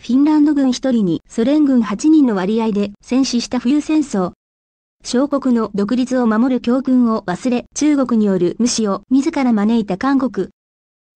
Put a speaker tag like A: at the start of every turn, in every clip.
A: フィンランド軍1人にソ連軍8人の割合で戦死した冬戦争。小国の独立を守る教訓を忘れ中国による無視を自ら招いた韓国。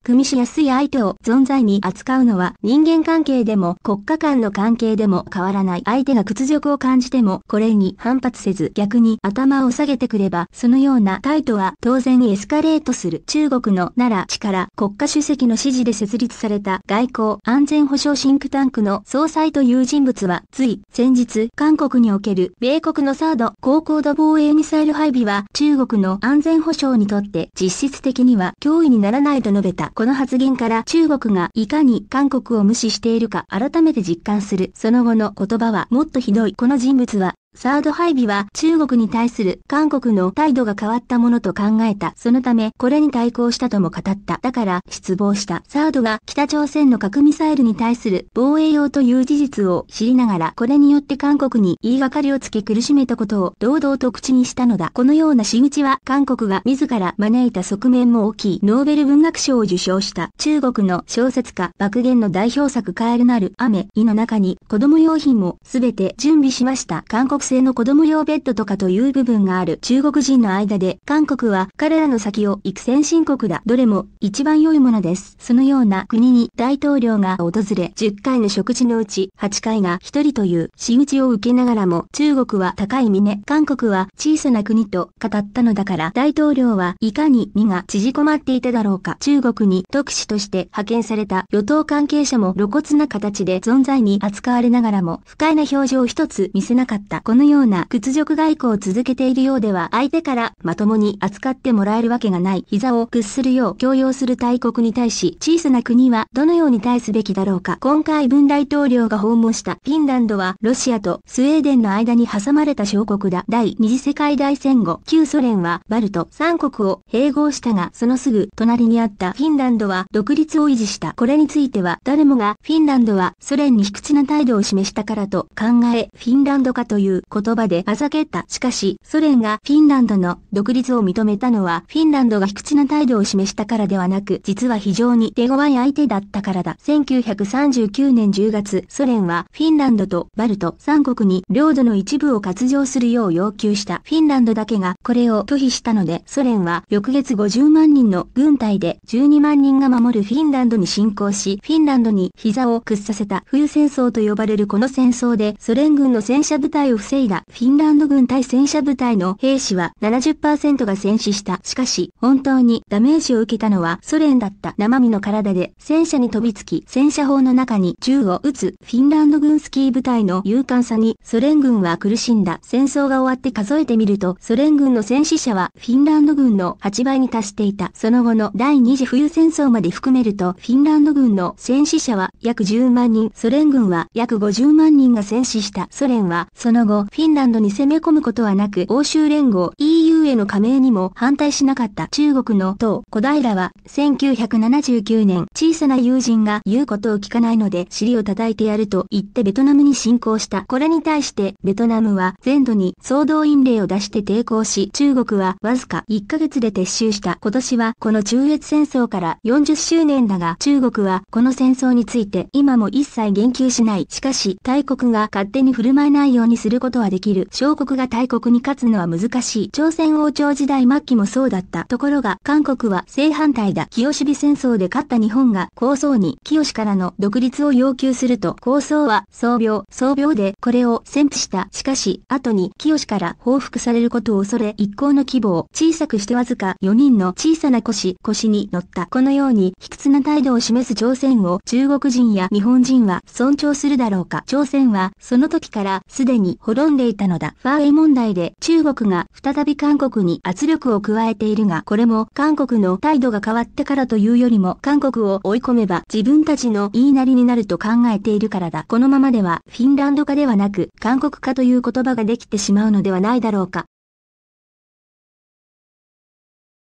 A: 組みしやすい相手を存在に扱うのは人間関係でも国家間の関係でも変わらない相手が屈辱を感じてもこれに反発せず逆に頭を下げてくればそのような態度は当然エスカレートする中国の奈良地から国家主席の指示で設立された外交安全保障シンクタンクの総裁という人物はつい先日韓国における米国のサード高高度防衛ミサイル配備は中国の安全保障にとって実質的には脅威にならないと述べたこの発言から中国がいかに韓国を無視しているか改めて実感するその後の言葉はもっとひどいこの人物はサード配備は中国に対する韓国の態度が変わったものと考えた。そのため、これに対抗したとも語った。だから、失望した。サードが北朝鮮の核ミサイルに対する防衛用という事実を知りながら、これによって韓国に言いがかりをつけ苦しめたことを堂々と口にしたのだ。このような仕口は、韓国が自ら招いた側面も大きい。ノーベル文学賞を受賞した中国の小説家、爆言の代表作カエルなる雨、胃の中に子供用品もすべて準備しました。韓国性の子供用ベッドとかという部分がある中国人の間で、韓国は彼らの先を行く先進国だ。どれも一番良いものです。そのような国に大統領が訪れ、10回の食事のうち8回が1人という仕打ちを受けながらも、中国は高い峰、韓国は小さな国と語ったのだから、大統領はいかに身が縮こまっていただろうか。中国に特使として派遣された与党関係者も露骨な形で存在に扱われながらも、不快な表情を一つ見せなかった。こののような屈辱外交を続けているようでは相手からまともに扱ってもらえるわけがない膝を屈するよう強要する大国に対し小さな国はどのように対すべきだろうか今回文大統領が訪問したフィンランドはロシアとスウェーデンの間に挟まれた小国だ第二次世界大戦後旧ソ連はバルト3国を併合したがそのすぐ隣にあったフィンランドは独立を維持したこれについては誰もがフィンランドはソ連に卑屈な態度を示したからと考えフィンランドかという言葉であざけった。しかし、ソ連がフィンランドの独立を認めたのは、フィンランドが卑屈な態度を示したからではなく、実は非常に手強い相手だったからだ。1939年10月、ソ連はフィンランドとバルト3国に領土の一部を割譲するよう要求した。フィンランドだけがこれを拒否したので、ソ連は翌月50万人の軍隊で12万人が守るフィンランドに侵攻し、フィンランドに膝を屈させた冬戦争と呼ばれるこの戦争でソ連軍の戦車部隊をいだフィンランド軍対戦車部隊の兵士は70%が戦死した。しかし、本当にダメージを受けたのはソ連だった生身の体で戦車に飛びつき戦車砲の中に銃を撃つフィンランド軍スキー部隊の勇敢さにソ連軍は苦しんだ。戦争が終わって数えてみるとソ連軍の戦死者はフィンランド軍の8倍に達していた。その後の第二次冬戦争まで含めるとフィンランド軍の戦死者は約10万人、ソ連軍は約50万人が戦死した。ソ連はその後フィンランドに攻め込むことはなく欧州連合 EU への加盟にも反対しなかった中国の党小平は1979年小さな友人が言うことを聞かないので尻を叩いてやると言ってベトナムに侵攻した。これに対してベトナムは全土に総動員令を出して抵抗し中国はわずか1ヶ月で撤収した。今年はこの中越戦争から40周年だが中国はこの戦争について今も一切言及しない。しかし大国が勝手に振る舞えないようにすることはできる。小国が大国に勝つのは難しい。朝鮮王朝時代末期もそうだったところが韓国は正反対だ清守備戦争で勝った日本が高僧に清からの独立を要求すると高僧は総病総病でこれを宣布したしかし後に清から報復されることを恐れ一行の規模を小さくしてわずか4人の小さな腰腰に乗ったこのように卑屈な態度を示す朝鮮を中国人や日本人は尊重するだろうか朝鮮はその時からすでに滅んでいたのだファーウェイ問題で中国が再び韓国国に圧力を加えているがこれも韓国の態度が変わってからというよりも韓国を追い込めば自分たちの言いなりになると考えているからだ。このままではフィンランド化ではなく韓国化という言葉ができてしまうのではないだろうか。